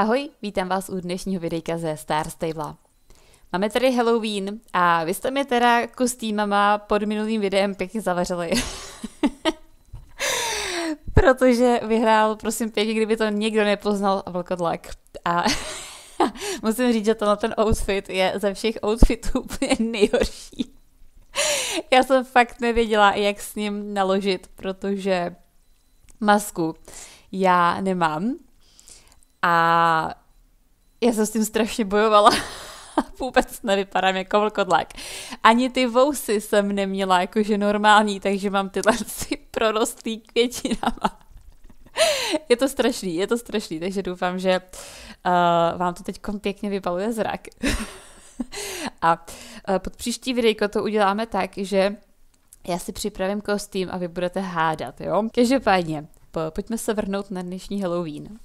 Ahoj, vítám vás u dnešního videjka ze Star Stable. Máme tady Halloween a vy jste mě teda kostýmama pod minulým videem pěkně zavařili. Protože vyhrál, prosím pěkně, kdyby to někdo nepoznal, vlkodlak. A musím říct, že tenhle ten outfit je ze všech outfitů úplně nejhorší. Já jsem fakt nevěděla, jak s ním naložit, protože masku já nemám, a já jsem s tím strašně bojovala. Vůbec nevypadám jako vlkodlak. Ani ty vousy jsem neměla jakože normální, takže mám tyhle si prorostlý květinama. je to strašný, je to strašný, takže doufám, že uh, vám to teď pěkně vybaluje zrak. a uh, pod příští videjko to uděláme tak, že já si připravím kostým a vy budete hádat, jo? Každopádně, pojďme se vrhnout na dnešní Halloween.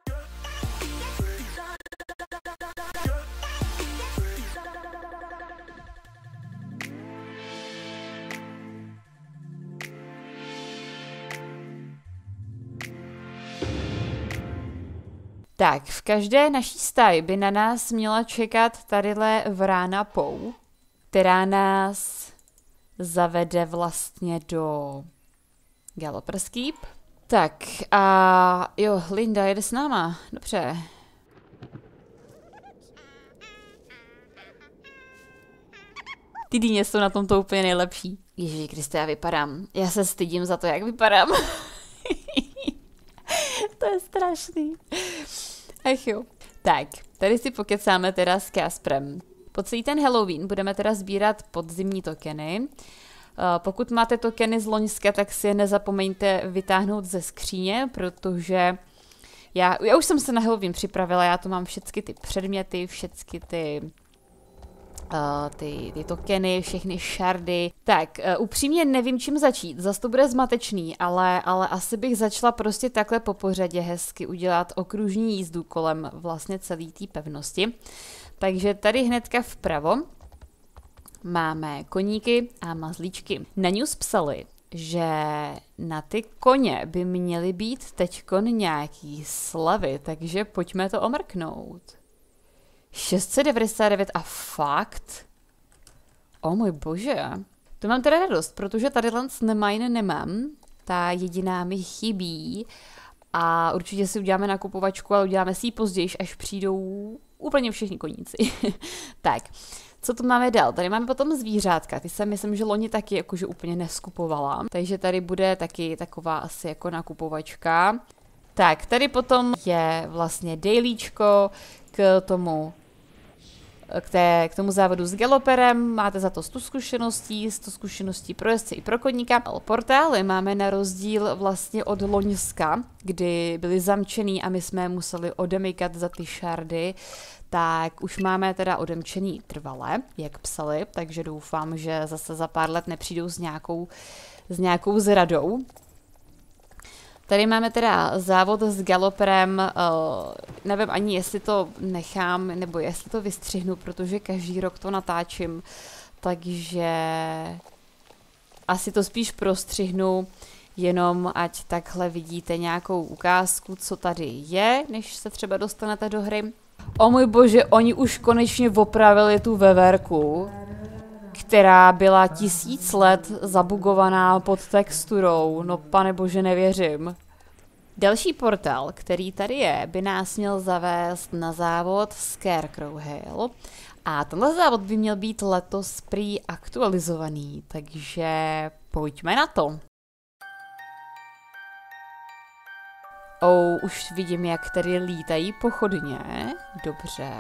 Tak, v každé naší stáji by na nás měla čekat tadyhle vrána pou, která nás zavede vlastně do Galloper's Keep. Tak a jo, Linda jede s náma, dobře. Ty dýně jsou na tomto úplně nejlepší. Ježíš Kriste, já vypadám. Já se stydím za to, jak vypadám. to je strašný. Ach jo. Tak, tady si pokecáme teda s Kasprem. Po celý ten Halloween budeme teda sbírat podzimní tokeny. Eh, pokud máte tokeny z Loňska, tak si je nezapomeňte vytáhnout ze skříně, protože já, já už jsem se na Halloween připravila, já tu mám všechny ty předměty, všechny ty Eh, ty, ty tokeny, všechny šardy. Tak, uh, upřímně nevím, čím začít. zase to bude zmatečný, ale, ale asi bych začala prostě takhle po pořadě hezky udělat okružní jízdu kolem vlastně celé té pevnosti. Takže tady hnedka vpravo máme koníky a mazlíčky. Na ní psali, že na ty koně by měly být teďkon nějaký slavy, takže pojďme to omrknout. 699 a fakt? O oh, můj bože. To mám teda radost, protože tady lens nemajn nemám. Ta jediná mi chybí. A určitě si uděláme nakupovačku, ale uděláme si ji později, až přijdou úplně všichni koníci. tak, co tu máme dál? Tady máme potom zvířátka. Ty jsem, myslím, že loni taky jakože úplně neskupovala. Takže tady bude taky taková asi jako nakupovačka. Tak, tady potom je vlastně dejlíčko k tomu k, té, k tomu závodu s galoperem, máte za to 100 zkušeností, 100 zkušeností pro jezdce i pro koníka. portály máme na rozdíl vlastně od Loňska, kdy byly zamčený a my jsme museli odemykat za ty šardy, tak už máme teda odemčený trvale, jak psali, takže doufám, že zase za pár let nepřijdou s nějakou, s nějakou zradou. Tady máme teda závod s galoperem, eh, nevím ani jestli to nechám, nebo jestli to vystřihnu, protože každý rok to natáčím, takže asi to spíš prostřihnu, jenom ať takhle vidíte nějakou ukázku, co tady je, než se třeba dostanete do hry. O můj bože, oni už konečně opravili tu veverku která byla tisíc let zabugovaná pod texturou. No pane bože, nevěřím. Další portál, který tady je, by nás měl zavést na závod Scarecrow Hill. A tenhle závod by měl být letos prý aktualizovaný, takže pojďme na to. Oh, už vidím, jak tady lítají pochodně. Dobře.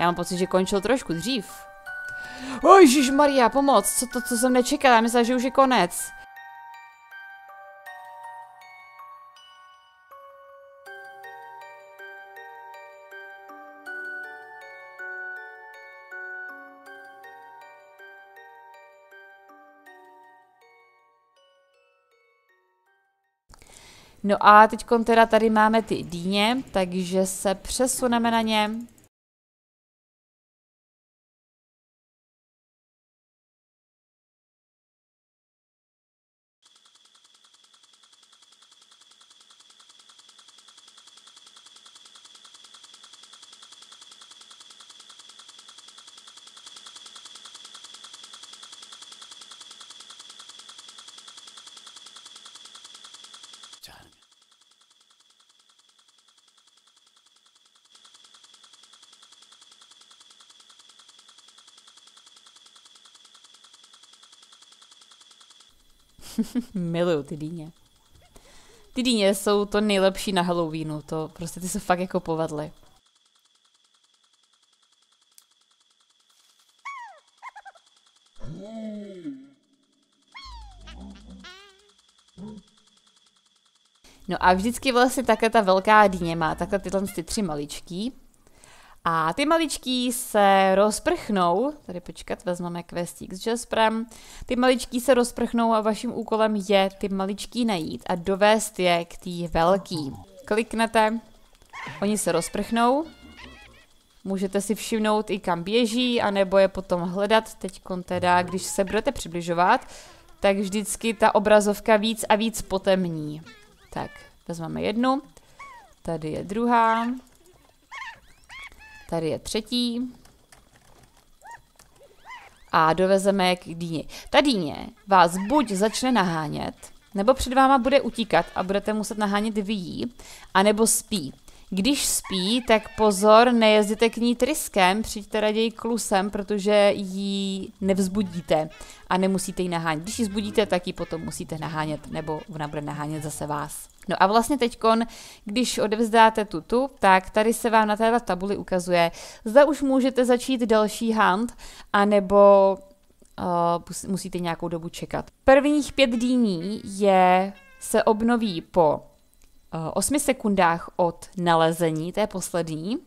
Já mám pocit, že končil trošku dřív. Ježíš Maria, pomoc, co to, co jsem nečekala, já myslela, že už je konec. No a teď teda tady máme ty dýně, takže se přesuneme na ně. Miluju ty dýně. Ty dýně jsou to nejlepší na Halloweenu, to prostě ty se fakt jako povedly. No a vždycky vlastně takhle ta velká dýně má takhle tyhle ty tři maličký a ty maličký se rozprchnou, tady počkat, vezmeme questík s Jasperem, ty maličký se rozprchnou a vaším úkolem je ty maličký najít a dovést je k tý velký. Kliknete, oni se rozprchnou, můžete si všimnout i kam běží, anebo je potom hledat, teď teda, když se budete přibližovat, tak vždycky ta obrazovka víc a víc potemní. Tak, vezmeme jednu, tady je druhá, Tady je třetí. A dovezeme je k dýni. Ta dýně vás buď začne nahánět, nebo před váma bude utíkat a budete muset nahánět vy jí, anebo spí. Když spí, tak pozor, nejezdíte k ní tryskem, přijďte raději klusem, protože ji nevzbudíte a nemusíte ji nahánět. Když ji zbudíte, tak ji potom musíte nahánět, nebo ona bude nahánět zase vás. No a vlastně teď, když odevzdáte tuto, tak tady se vám na této tabuli ukazuje, zda už můžete začít další hand, anebo uh, musíte nějakou dobu čekat. Prvních pět dní je, se obnoví po uh, eh, 8 sekundách od nalezení, to je poslední.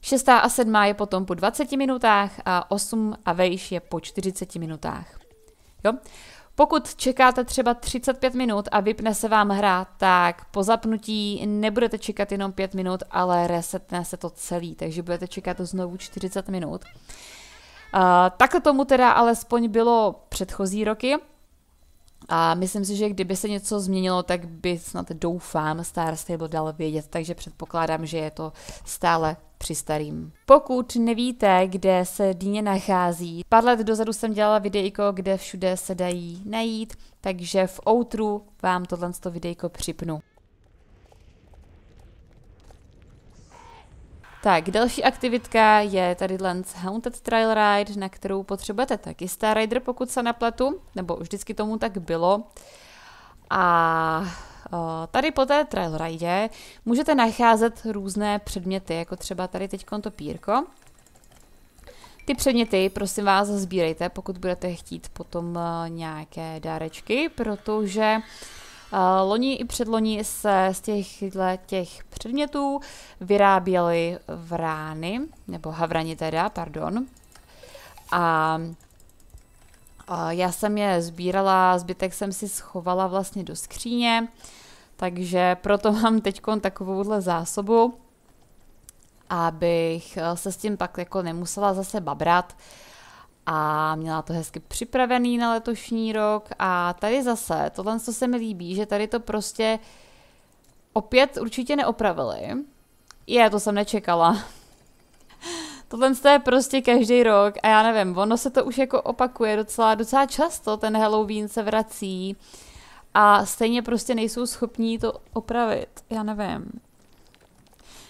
Šestá a sedmá je potom po 20 minutách a 8 a vejš je po 40 minutách. Jo? Pokud čekáte třeba 35 minut a vypne se vám hra, tak po zapnutí nebudete čekat jenom 5 minut, ale resetne se to celý, takže budete čekat znovu 40 minut. Uh, takhle tomu teda alespoň bylo předchozí roky, a myslím si, že kdyby se něco změnilo, tak by snad doufám Star Stable dal vědět, takže předpokládám, že je to stále při starým. Pokud nevíte, kde se dýně nachází, pár let dozadu jsem dělala videjko, kde všude se dají najít, takže v outru vám tohle videjko připnu. Tak, další aktivitka je tady Lens Haunted Trail Ride, na kterou potřebujete taky Star Rider, pokud se napletu, nebo už vždycky tomu tak bylo. A tady po té trail ride můžete nacházet různé předměty, jako třeba tady teď to pírko. Ty předměty, prosím vás, sbírejte, pokud budete chtít potom eh, nějaké dárečky, protože Loni i předloni se z těchto těch předmětů vyráběly vrány, nebo havrani teda, pardon. A já jsem je sbírala, zbytek jsem si schovala vlastně do skříně, takže proto mám teď takovouhle zásobu, abych eh, se s tím pak jako nemusela zase babrat, a měla to hezky připravený na letošní rok a tady zase, tohle co se mi líbí, že tady to prostě opět určitě neopravili. Je, to jsem nečekala. tohle je prostě každý rok a já nevím, ono se to už jako opakuje docela, docela často, ten Halloween se vrací a stejně prostě nejsou schopní to opravit, já nevím.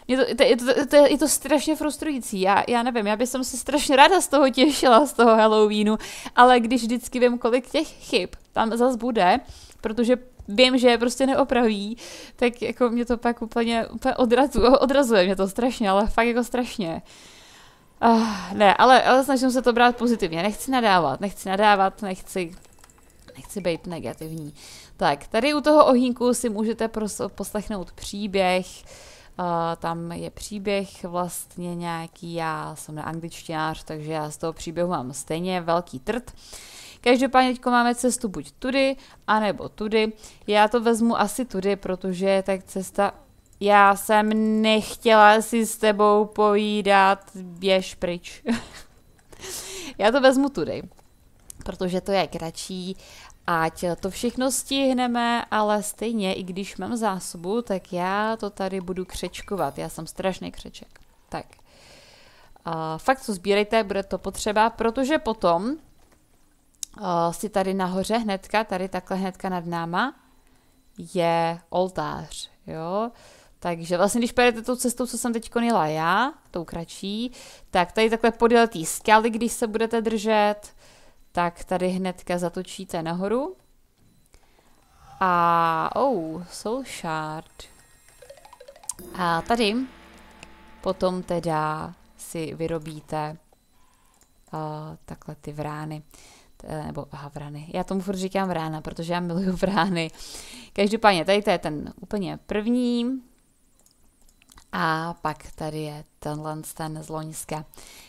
Mě to, to, to, to, je to strašně frustrující. Já, já nevím, já bych se strašně ráda z toho těšila, z toho Halloweenu, ale když vždycky vím, kolik těch chyb tam zas bude, protože vím, že je prostě neopraví, tak jako mě to pak úplně, úplně odrazuje, odrazuje mě to strašně, ale fakt jako strašně. Uh, ne, ale, ale snažím se to brát pozitivně, nechci nadávat, nechci nadávat, nechci, nechci být negativní. Tak, tady u toho ohínku si můžete poslechnout příběh, tam je příběh vlastně nějaký, já jsem angličtinář, takže já z toho příběhu mám stejně velký trt. Každopádně teď máme cestu buď tudy, anebo tudy. Já to vezmu asi tudy, protože tak cesta... Já jsem nechtěla si s tebou pojídat, běž pryč. já to vezmu tudy, protože to je kratší Ať to všechno stihneme, ale stejně, i když mám zásobu, tak já to tady budu křečkovat. Já jsem strašný křeček. Tak. A fakt co sbírejte, bude to potřeba, protože potom si tady nahoře hnedka, tady takhle hnedka nad náma, je oltář, jo. Takže vlastně, když pojedete tou cestou, co jsem teď konila, já, tou kratší, tak tady takhle podél té skaly, když se budete držet, tak tady hnedka zatočíte nahoru. A, oh, soul shard. A tady potom teda si vyrobíte uh, takhle ty vrány. Eh, nebo, aha, vrany. Já tomu furt říkám vrána, protože já miluju vrány. Každopádně, tady to je ten úplně první. A pak tady je tenhle ten z Loňska.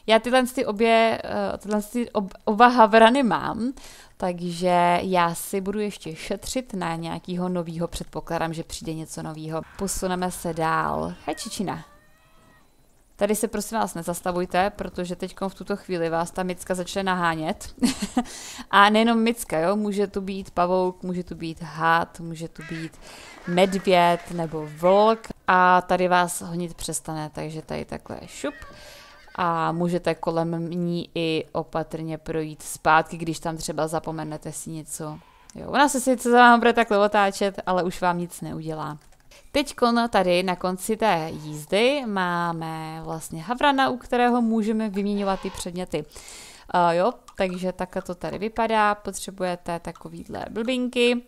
Já tyhle ty obě, eh, tyhle ty ob, oba havrany mám, takže já si budu ještě šetřit na nějakého nového, předpokládám, že přijde něco nového. Posuneme se dál. Hej, Čičina. Tady se prosím vás nezastavujte, protože teď v tuto chvíli vás ta micka začne nahánět. a nejenom micka, jo, může tu být pavouk, může tu být hád, může tu být medvěd nebo vlk a tady vás honit přestane, takže tady takhle šup a můžete kolem ní i opatrně projít zpátky, když tam třeba zapomenete si něco. Jo, ona se sice za vám bude takhle otáčet, ale už vám nic neudělá. Teď tady na konci té jízdy máme vlastně Havrana, u kterého můžeme vyměňovat ty předměty. Uh, jo, takže takhle to tady vypadá. Potřebujete takovýhle blbinky.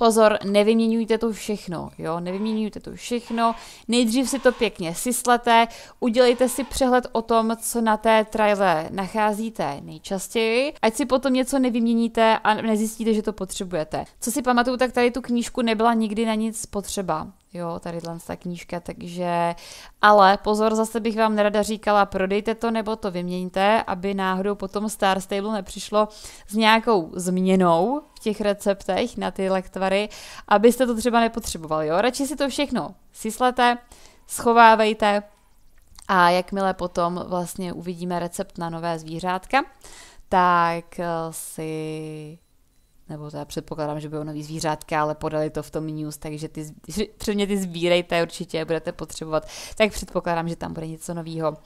Pozor, nevyměňujte to všechno, jo, nevyměňujte to všechno. Nejdřív si to pěkně syslete, udělejte si přehled o tom, co na té trajle nacházíte nejčastěji, ať si potom něco nevyměníte a nezjistíte, že to potřebujete. Co si pamatuju, tak tady tu knížku nebyla nikdy na nic potřeba. Jo, tady ta knížka, takže... Ale pozor, zase bych vám nerada říkala, prodejte to nebo to vyměňte, aby náhodou potom Star Stable nepřišlo s nějakou změnou v těch receptech na ty lektvary, abyste to třeba nepotřebovali, jo. Radši si to všechno sislete, schovávejte a jakmile potom vlastně uvidíme recept na nové zvířátka, tak eh, si nebo já předpokládám, že budou nový zvířátka, ale podali to v tom news, takže ty předměty sbírejte určitě, budete potřebovat, tak předpokládám, že tam bude něco nového.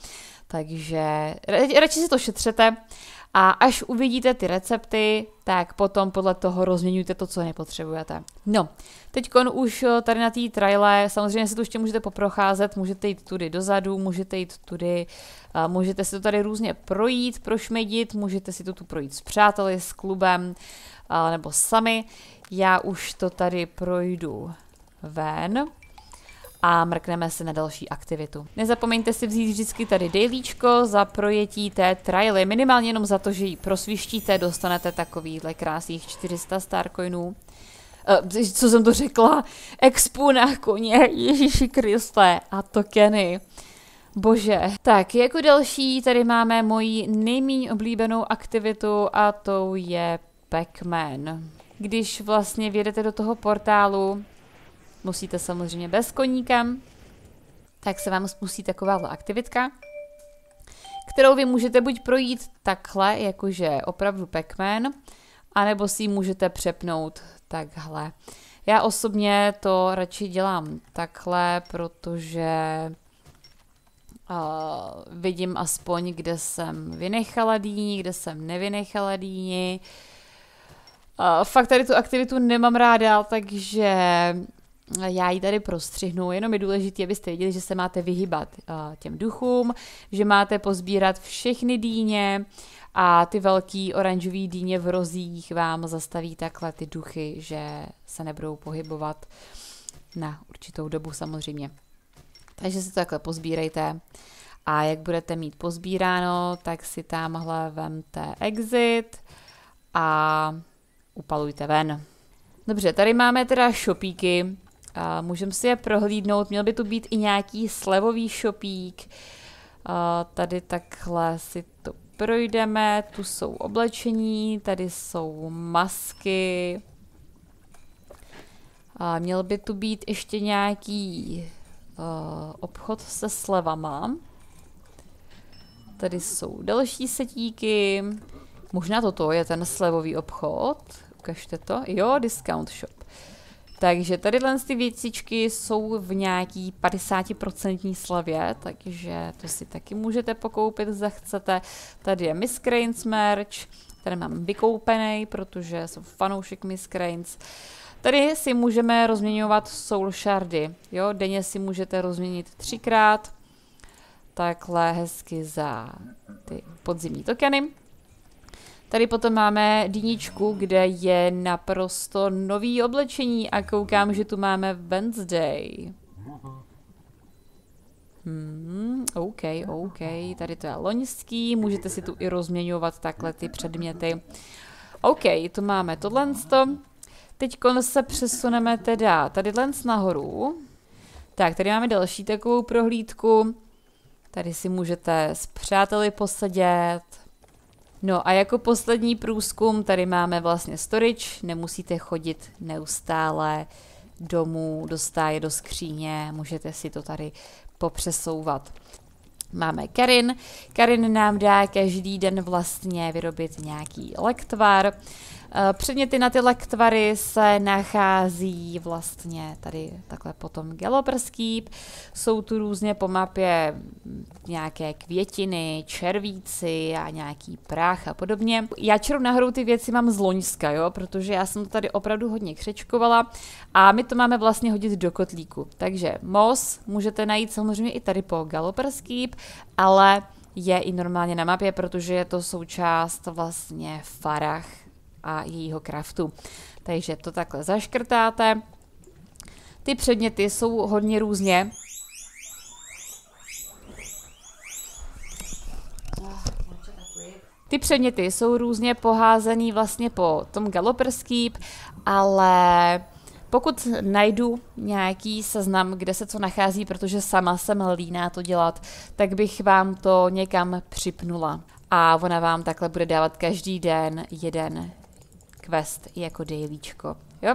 Takže radši si to šetřete a až uvidíte ty recepty, tak potom podle toho rozměňujte to, co nepotřebujete. No, teď už eh, tady na té traile, samozřejmě se tu ještě můžete poprocházet, můžete jít tudy dozadu, můžete jít tudy, eh, můžete si to tady různě projít, prošmedit, můžete si to tu projít s přáteli, s klubem, nebo sami. Já už to tady projdu ven a mrkneme se na další aktivitu. Nezapomeňte si vzít vždycky tady dailíčko za projetí té traily, minimálně jenom za to, že ji prosvištíte, dostanete takovýhle krásných 400 starcoinů. E, co jsem to řekla? Expo na koně, Ježíši Kriste a tokeny. Bože. Tak, jako další tady máme moji nejméně oblíbenou aktivitu a tou je Pac-Man. Když vlastně vědete do toho portálu, musíte samozřejmě bez koníka, tak se vám spustí taková aktivitka, kterou vy můžete buď projít takhle, jakože opravdu Pac-Man, anebo si ji můžete přepnout takhle. Já osobně to radši dělám takhle, protože uh, vidím aspoň, kde jsem vynechala dýni, kde jsem nevynechala dýni, uh, Uh, fakt tady tu aktivitu nemám ráda, takže eh, já ji tady prostřihnu, jenom je důležité, abyste věděli, že se máte vyhybat uh, eh, těm duchům, že máte pozbírat všechny dýně a ty velký oranžový dýně v rozích vám zastaví takhle ty duchy, že se nebudou pohybovat na určitou dobu samozřejmě. Takže si to takhle pozbírejte. A jak budete mít pozbíráno, tak si tamhle vemte exit a upalujte ven. Dobře, tady máme teda šopíky, můžeme si je prohlídnout, měl by tu být i nějaký slevový šopík, a tady takhle si to projdeme, tu jsou oblečení, tady jsou masky, a měl by tu být ještě nějaký uh, obchod se slevama. Tady jsou další setíky, Možná toto je ten slevový obchod. Ukažte to. Jo, discount shop. Takže tady ty věcičky jsou v nějaký 50% slavě, takže to si taky můžete pokoupit, zda chcete. Tady je Miss Cranes merch, tady mám vykoupený, protože jsem fanoušek Miss Cranes. Tady si můžeme rozměňovat soul shardy, jo, denně si můžete rozměnit třikrát, takhle hezky za ty podzimní tokeny. Tady potom máme dýničku, kde je naprosto nový oblečení a koukám, že tu máme Wednesday. Hmm, OK, OK, tady to je loňský, můžete si tu i rozměňovat takhle ty předměty. OK, tu máme tohle. Teď se přesuneme teda tady nahoru. Tak, tady máme další takovou prohlídku. Tady si můžete s přáteli posedět, No a jako poslední průzkum tady máme vlastně storage, nemusíte chodit neustále domů, do stáje, do skříně, můžete si to tady popřesouvat. Máme Karin. Karin nám dá každý den vlastně vyrobit nějaký lektvar. Eh, předměty na tyhle tvary se nachází vlastně tady takhle potom geloprskýp. Jsou tu různě po mapě mm, nějaké květiny, červíci a nějaký prach a podobně. Já čeru nahoru ty věci mám z Loňska, jo, protože já jsem to tady opravdu hodně křečkovala a my to máme vlastně hodit do kotlíku. Takže mos můžete najít samozřejmě i tady po geloprskýp, ale je i normálně na mapě, protože je to součást vlastně farach a jejího kraftu. Takže to takhle zaškrtáte. Ty předměty jsou hodně různě. Ty předměty jsou různě poházený vlastně po tom galoperskýp, ale pokud najdu nějaký seznam, kde se co nachází, protože sama jsem líná to dělat, tak bych vám to někam připnula. A ona vám takhle bude dávat každý den jeden quest jako dailyčko. jo?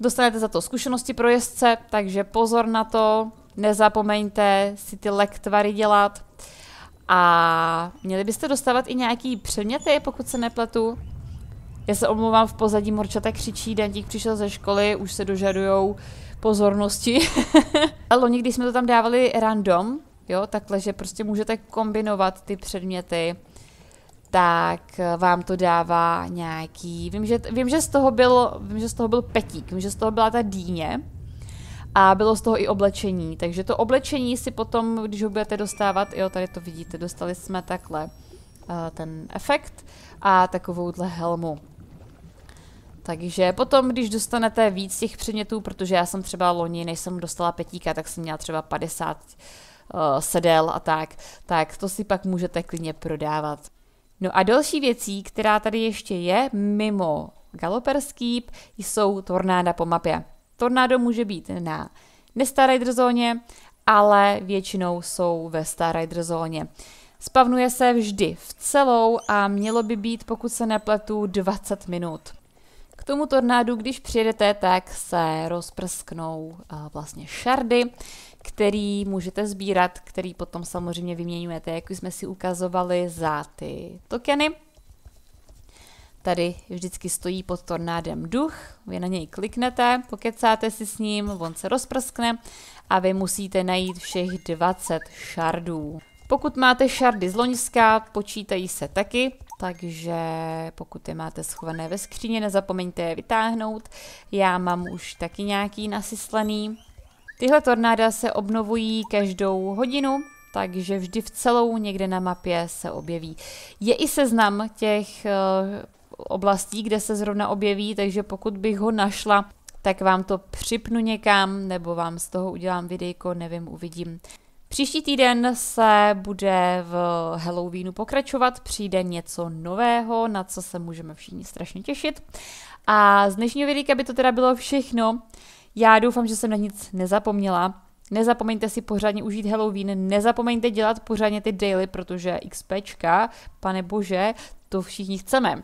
Dostanete za to zkušenosti pro jezdce, takže pozor na to, nezapomeňte si ty lektvary dělat. A měli byste dostávat i nějaký předměty, pokud se nepletu. Já se omlouvám, v pozadí morčata křičí, Dantík přišel ze školy, už se dožadujou pozornosti. Ale oni když jsme to tam dávali random, jo, takhle, že prostě můžete kombinovat ty předměty, tak eh, vám to dává nějaký, vím, že, vím, že z toho byl, vím, že z toho byl petík, vím, že z toho byla ta dýně a bylo z toho i oblečení, takže to oblečení si potom, když ho budete dostávat, jo, tady to vidíte, dostali jsme takhle eh, ten efekt a takovouhle helmu. Takže potom, když dostanete víc těch předmětů, protože já jsem třeba loni, než jsem dostala petíka, tak jsem měla třeba 50 uh, eh, sedel a tak, tak to si pak můžete klidně prodávat. No a další věcí, která tady ještě je mimo galoperský, jsou tornáda po mapě. Tornádo může být na nestar zóně, ale většinou jsou ve star zóně. Spavnuje se vždy v celou a mělo by být, pokud se nepletu, 20 minut. K tomu tornádu, když přijedete, tak se rozprsknou eh, vlastně šardy, který můžete sbírat, který potom samozřejmě vyměňujete, jak už jsme si ukazovali, za ty tokeny. Tady vždycky stojí pod tornádem duch, vy na něj kliknete, pokecáte si s ním, on se rozprskne a vy musíte najít všech 20 šardů. Pokud máte šardy z loňska, počítají se taky, takže pokud je máte schované ve skříně, nezapomeňte je vytáhnout. Já mám už taky nějaký nasyslený, Tyhle tornáda se obnovují každou hodinu, takže vždy v celou někde na mapě se objeví. Je i seznam těch eh, oblastí, kde se zrovna objeví, takže pokud bych ho našla, tak vám to připnu někam, nebo vám z toho udělám videjko, nevím, uvidím. Příští týden se bude v Halloweenu pokračovat, přijde něco nového, na co se můžeme všichni strašně těšit. A z dnešního videa by to teda bylo všechno. Já doufám, že jsem na nic nezapomněla. Nezapomeňte si pořádně užít Halloween, nezapomeňte dělat pořádně ty daily, protože XPčka, pane bože, to všichni chceme.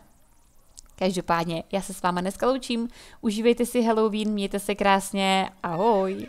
Každopádně, já se s váma dneska loučím, užívejte si Halloween, mějte se krásně, ahoj!